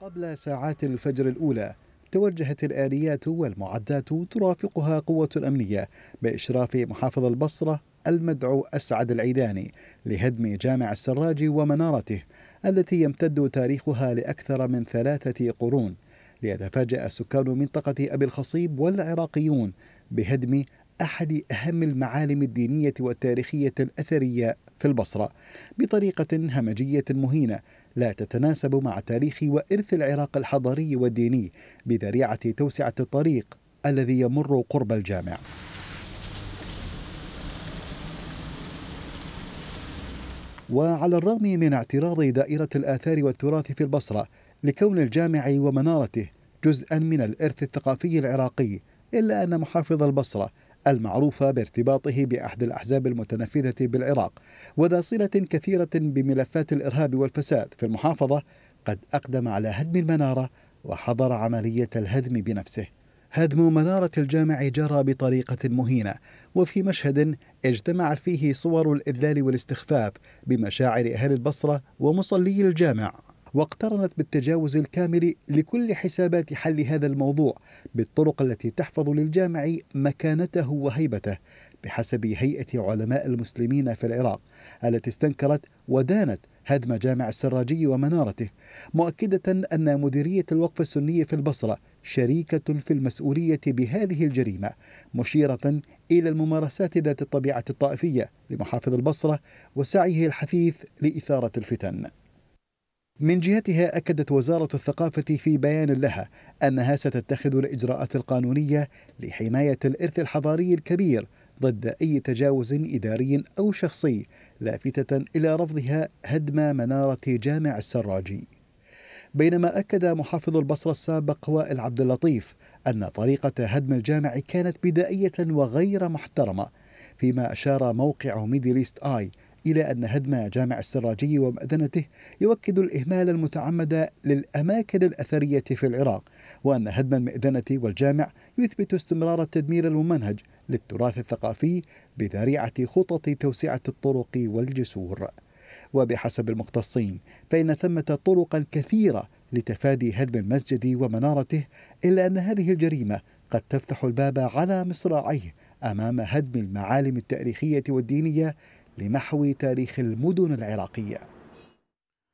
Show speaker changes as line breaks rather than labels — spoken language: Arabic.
قبل ساعات الفجر الأولى توجهت الآليات والمعدات ترافقها قوة أمنية بإشراف محافظ البصرة المدعو أسعد العيداني لهدم جامع السراج ومنارته التي يمتد تاريخها لأكثر من ثلاثة قرون ليتفاجأ سكان منطقة أبي الخصيب والعراقيون بهدم أحد أهم المعالم الدينية والتاريخية الأثرية في البصرة بطريقة همجية مهينة لا تتناسب مع تاريخ وإرث العراق الحضاري والديني بذريعة توسعة الطريق الذي يمر قرب الجامع وعلى الرغم من اعتراض دائرة الآثار والتراث في البصرة لكون الجامع ومنارته جزءا من الإرث الثقافي العراقي إلا أن محافظ البصرة المعروفة بارتباطه بأحد الأحزاب المتنفذة بالعراق وذا صلة كثيرة بملفات الإرهاب والفساد في المحافظة قد أقدم على هدم المنارة وحضر عملية الهدم بنفسه هدم منارة الجامع جرى بطريقة مهينة وفي مشهد اجتمعت فيه صور الإذلال والاستخفاف بمشاعر أهل البصرة ومصلي الجامع واقترنت بالتجاوز الكامل لكل حسابات حل هذا الموضوع بالطرق التي تحفظ للجامع مكانته وهيبته بحسب هيئة علماء المسلمين في العراق التي استنكرت ودانت هدم جامع السراجي ومنارته مؤكدة أن مديرية الوقف السني في البصرة شريكة في المسؤولية بهذه الجريمة مشيرة إلى الممارسات ذات الطبيعة الطائفية لمحافظ البصرة وسعيه الحثيث لإثارة الفتن من جهتها أكدت وزارة الثقافة في بيان لها أنها ستتخذ الإجراءات القانونية لحماية الإرث الحضاري الكبير ضد أي تجاوز إداري أو شخصي لافتة إلى رفضها هدم منارة جامع السراجي بينما أكد محافظ البصرة السابق وائل عبد اللطيف أن طريقة هدم الجامع كانت بدائية وغير محترمة فيما أشار موقع ميدل إيست آي إلى أن هدم جامع السراجي ومأذنته يؤكد الإهمال المتعمد للأماكن الأثرية في العراق وأن هدم المئذنة والجامع يثبت استمرار التدمير الممنهج للتراث الثقافي بذريعة خطط توسعة الطرق والجسور وبحسب المختصين فإن ثمة طرق كثيرة لتفادي هدم المسجد ومنارته إلا أن هذه الجريمة قد تفتح الباب على مصراعيه امام هدم المعالم التاريخيه والدينيه لمحو تاريخ المدن العراقيه